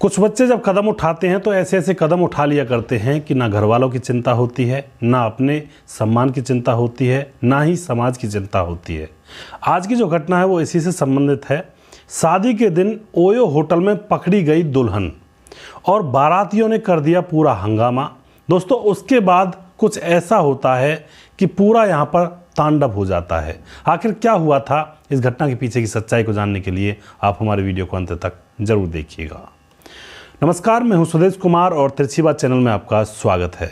कुछ बच्चे जब कदम उठाते हैं तो ऐसे ऐसे कदम उठा लिया करते हैं कि ना घर वालों की चिंता होती है ना अपने सम्मान की चिंता होती है ना ही समाज की चिंता होती है आज की जो घटना है वो इसी से संबंधित है शादी के दिन ओयो होटल में पकड़ी गई दुल्हन और बारातियों ने कर दिया पूरा हंगामा दोस्तों उसके बाद कुछ ऐसा होता है कि पूरा यहाँ पर तांडव हो जाता है आखिर क्या हुआ था इस घटना के पीछे की सच्चाई को जानने के लिए आप हमारे वीडियो को अंत तक जरूर देखिएगा नमस्कार मैं हूं सुदेश कुमार और तिरछी चैनल में आपका स्वागत है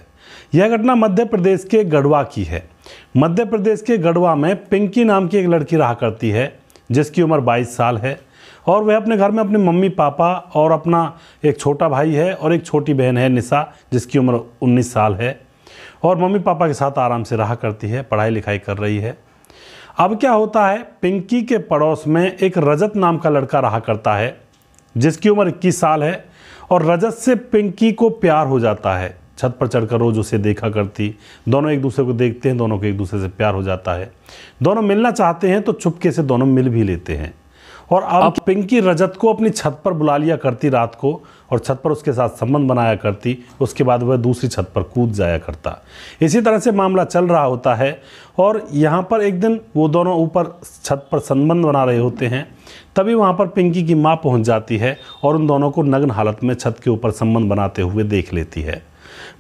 यह घटना मध्य प्रदेश के गढ़वा की है मध्य प्रदेश के गढ़वा में पिंकी नाम की एक लड़की रहा करती है जिसकी उम्र 22 साल है और वह अपने घर में अपने मम्मी पापा और अपना एक छोटा भाई है और एक छोटी बहन है निशा जिसकी उम्र 19 साल है और मम्मी पापा के साथ आराम से रहा करती है पढ़ाई लिखाई कर रही है अब क्या होता है पिंकी के पड़ोस में एक रजत नाम का लड़का रहा करता है जिसकी उम्र इक्कीस साल है और रजत से पिंकी को प्यार हो जाता है छत पर चढ़कर रोज उसे देखा करती दोनों एक दूसरे को देखते हैं दोनों को एक दूसरे से प्यार हो जाता है दोनों मिलना चाहते हैं तो चुपके से दोनों मिल भी लेते हैं और अब, पिंकी रजत को अपनी छत पर बुला लिया करती रात को और छत पर उसके साथ संबंध बनाया करती उसके बाद वह दूसरी छत पर कूद जाया करता इसी तरह से मामला चल रहा होता है और यहाँ पर एक दिन वो दोनों ऊपर छत पर संबंध बना रहे होते हैं तभी वहाँ पर पिंकी की माँ पहुँच जाती है और उन दोनों को नग्न हालत में छत के ऊपर संबंध बनाते हुए देख लेती है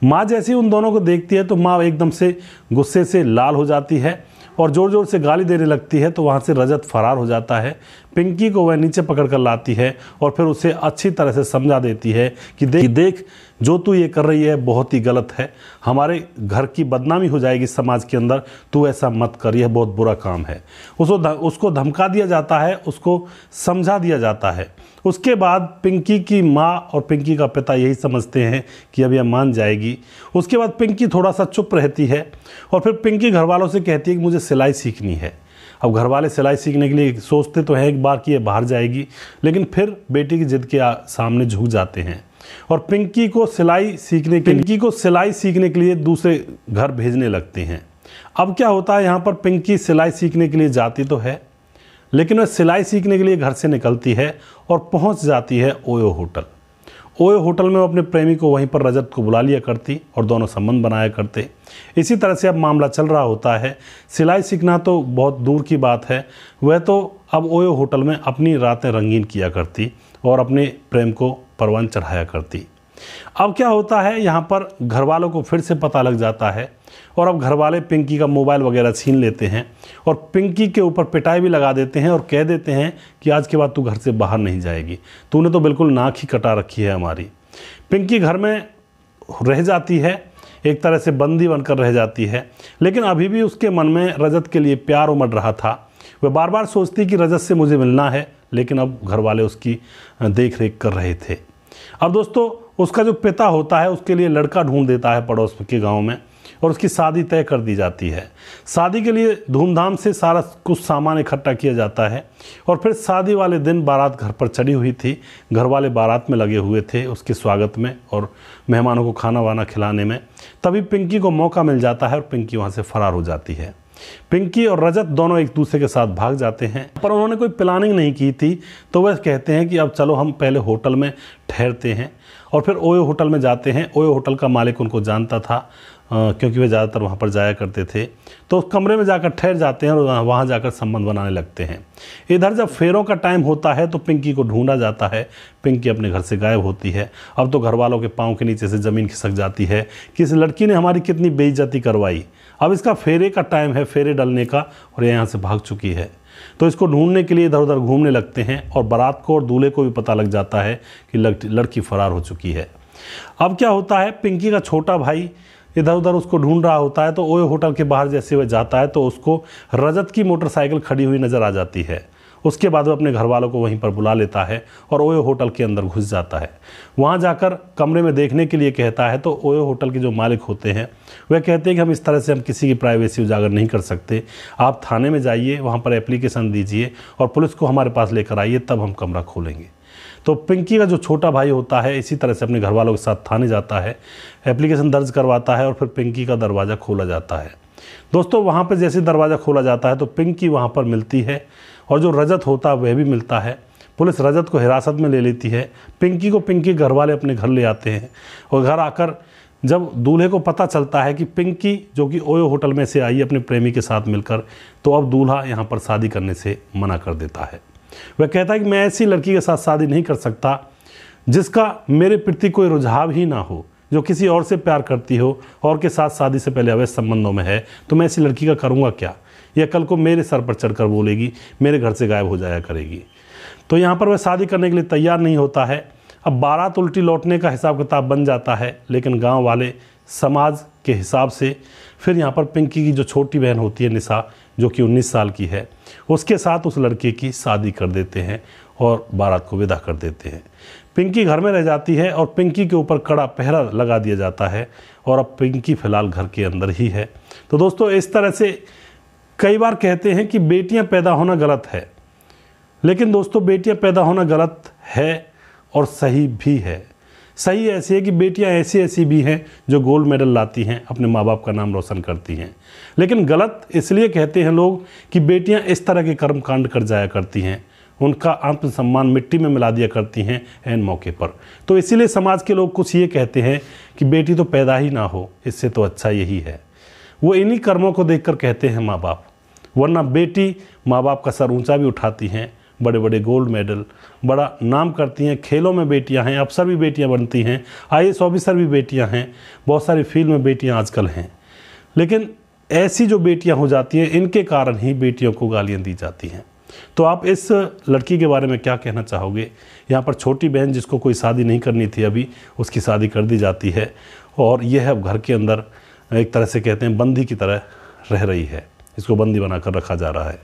माँ जैसी उन दोनों को देखती है तो माँ एकदम से गुस्से से लाल हो जाती है और ज़ोर ज़ोर से गाली देने लगती है तो वहाँ से रजत फरार हो जाता है पिंकी को वह नीचे पकड़ कर लाती है और फिर उसे अच्छी तरह से समझा देती है कि देख देख जो तू ये कर रही है बहुत ही गलत है हमारे घर की बदनामी हो जाएगी समाज के अंदर तू ऐसा मत कर यह बहुत बुरा काम है उसको उसको धमका दिया जाता है उसको समझा दिया जाता है उसके बाद पिंकी की माँ और पिंकी का पिता यही समझते हैं कि अब यह मान जाएगी उसके बाद पिंकी थोड़ा सा चुप रहती है और फिर पिंकी घर वालों से कहती है कि मुझे सिलाई सीखनी है अब घर वाले सिलाई सीखने के लिए सोचते तो हैं एक बार कि यह बाहर जाएगी लेकिन फिर बेटी की जिद के सामने झुक जाते हैं और पिंकी को सिलाई सीखने के पिंकी को सिलाई सीखने के लिए दूसरे घर भेजने लगते हैं अब क्या होता है यहाँ पर पिंकी सिलाई सीखने के लिए जाती तो है लेकिन वह सिलाई सीखने के लिए घर से निकलती है और पहुंच जाती है ओयो होटल ओयो होटल में वो अपने प्रेमी को वहीं पर रजत को बुला लिया करती और दोनों संबंध बनाया करते इसी तरह से अब मामला चल रहा होता है सिलाई सीखना तो बहुत दूर की बात है वह तो अब ओयो होटल में अपनी रातें रंगीन किया करती और अपने प्रेम को परवान चढ़ाया करती अब क्या होता है यहाँ पर घर वालों को फिर से पता लग जाता है और अब घर वाले पिंकी का मोबाइल वगैरह छीन लेते हैं और पिंकी के ऊपर पिटाई भी लगा देते हैं और कह देते हैं कि आज के बाद तू घर से बाहर नहीं जाएगी तूने तो बिल्कुल नाक ही कटा रखी है हमारी पिंकी घर में रह जाती है एक तरह से बंदी बनकर रह जाती है लेकिन अभी भी उसके मन में रजत के लिए प्यार उमड़ रहा था वह बार बार सोचती कि रजत से मुझे मिलना है लेकिन अब घर वाले उसकी देख रेख कर रहे थे अब दोस्तों उसका जो पिता होता है उसके लिए लड़का ढूंढ देता है पड़ोस के गाँव में और उसकी शादी तय कर दी जाती है शादी के लिए धूमधाम से सारा कुछ सामान इकट्ठा किया जाता है और फिर शादी वाले दिन बारात घर पर चढ़ी हुई थी घर वाले बारात में लगे हुए थे उसके स्वागत में और मेहमानों को खाना वाना खिलाने में तभी पिंकी को मौका मिल जाता है और पिंकी वहाँ से फरार हो जाती है पिंकी और रजत दोनों एक दूसरे के साथ भाग जाते हैं पर उन्होंने कोई प्लानिंग नहीं की थी तो वह कहते हैं कि अब चलो हम पहले होटल में ठहरते हैं और फिर ओयो होटल में जाते हैं ओयो होटल का मालिक उनको जानता था क्योंकि वे ज़्यादातर वहाँ पर जाया करते थे तो कमरे में जाकर ठहर जाते हैं और वहाँ जाकर संबंध बनाने लगते हैं इधर जब फेरों का टाइम होता है तो पिंकी को ढूंढा जाता है पिंकी अपने घर से गायब होती है अब तो घर वालों के पाँव के नीचे से ज़मीन खिसक जाती है कि इस लड़की ने हमारी कितनी बेइज्जती करवाई अब इसका फेरे का टाइम है फेरे डलने का और यहाँ से भाग चुकी है तो इसको ढूंढने के लिए इधर उधर घूमने लगते हैं और बारात को और दूल्हे को भी पता लग जाता है कि लड़की फरार हो चुकी है अब क्या होता है पिंकी का छोटा भाई इधर उधर उसको ढूंढ रहा होता है तो ओए होटल के बाहर जैसे वह जाता है तो उसको रजत की मोटरसाइकिल खड़ी हुई नज़र आ जाती है उसके बाद वह अपने घर वालों को वहीं पर बुला लेता है और ओयो होटल के अंदर घुस जाता है वहाँ जाकर कमरे में देखने के लिए कहता है तो ओयो होटल के जो मालिक होते हैं वह कहते हैं कि हम इस तरह से हम किसी की प्राइवेसी उजागर नहीं कर सकते आप थाने में जाइए वहाँ पर एप्लीकेशन दीजिए और पुलिस को हमारे पास लेकर आइए तब हम कमरा खोलेंगे तो पिंकी का जो छोटा भाई होता है इसी तरह से अपने घर वालों के साथ थाने जाता है एप्लीकेशन दर्ज करवाता है और फिर पिंकी का दरवाज़ा खोला जाता है दोस्तों वहाँ पर जैसे दरवाज़ा खोला जाता है तो पिंकी वहाँ पर मिलती है और जो रजत होता है वह भी मिलता है पुलिस रजत को हिरासत में ले लेती है पिंकी को पिंकी घर वाले अपने घर ले आते हैं और घर आकर जब दूल्हे को पता चलता है कि पिंकी जो कि ओयो होटल में से आई अपने प्रेमी के साथ मिलकर तो अब दूल्हा यहाँ पर शादी करने से मना कर देता है वह कहता है कि मैं ऐसी लड़की के साथ शादी नहीं कर सकता जिसका मेरे प्रति कोई रुझाव ही ना हो जो किसी और से प्यार करती हो और के साथ शादी से पहले अवैध संबंधों में है तो मैं ऐसी लड़की का करूँगा क्या यह कल को मेरे सर पर चढ़कर बोलेगी मेरे घर से गायब हो जाया करेगी तो यहाँ पर वह शादी करने के लिए तैयार नहीं होता है अब बारात उल्टी लौटने का हिसाब किताब बन जाता है लेकिन गांव वाले समाज के हिसाब से फिर यहाँ पर पिंकी की जो छोटी बहन होती है निशा जो कि 19 साल की है उसके साथ उस लड़के की शादी कर देते हैं और बारात को विदा कर देते हैं पिंकी घर में रह जाती है और पिंकी के ऊपर कड़ा पहरा लगा दिया जाता है और अब पिंकी फिलहाल घर के अंदर ही है तो दोस्तों इस तरह से कई बार कहते हैं कि बेटियां पैदा होना गलत है लेकिन दोस्तों बेटियां पैदा होना गलत है और सही भी है सही ऐसी है कि बेटियां ऐसी ऐसी भी हैं जो गोल्ड मेडल लाती हैं अपने माँ बाप का नाम रोशन करती हैं लेकिन गलत इसलिए कहते हैं लोग कि बेटियां इस तरह के कर्म कांड कर जाया करती हैं उनका आत्मसम्मान मिट्टी में मिला दिया करती हैं एन मौके पर तो इसीलिए समाज के लोग कुछ ये कहते हैं कि बेटी तो पैदा ही ना हो इससे तो अच्छा यही है वो इन्हीं कर्मों को देख कहते हैं माँ बाप वरना बेटी माँ बाप का सर ऊँचा भी उठाती हैं बड़े बड़े गोल्ड मेडल बड़ा नाम करती हैं खेलों में बेटियां हैं अफसर भी बेटियां बनती हैं आई ऑफिसर भी बेटियां हैं बहुत सारी फील्ड में बेटियां आजकल हैं लेकिन ऐसी जो बेटियां हो जाती हैं इनके कारण ही बेटियों को गालियाँ दी जाती हैं तो आप इस लड़की के बारे में क्या कहना चाहोगे यहाँ पर छोटी बहन जिसको कोई शादी नहीं करनी थी अभी उसकी शादी कर दी जाती है और यह अब घर के अंदर एक तरह से कहते हैं बंदी की तरह रह रही है इसको बंदी बनाकर रखा जा रहा है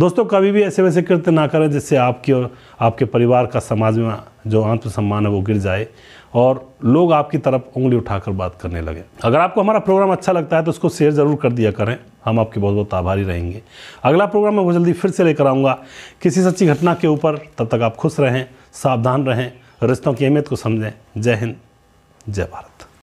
दोस्तों कभी भी ऐसे वैसे कृत्य ना करें जिससे आपके और आपके परिवार का समाज में जो आत्मसम्मान है वो गिर जाए और लोग आपकी तरफ उंगली उठाकर बात करने लगे अगर आपको हमारा प्रोग्राम अच्छा लगता है तो उसको शेयर ज़रूर कर दिया करें हम आपके बहुत बहुत आभारी रहेंगे अगला प्रोग्राम मैं बहुत जल्दी फिर से लेकर आऊँगा किसी सच्ची घटना के ऊपर तब तक आप खुश रहें सावधान रहें रिश्तों की अहमियत को समझें जय हिंद जय भारत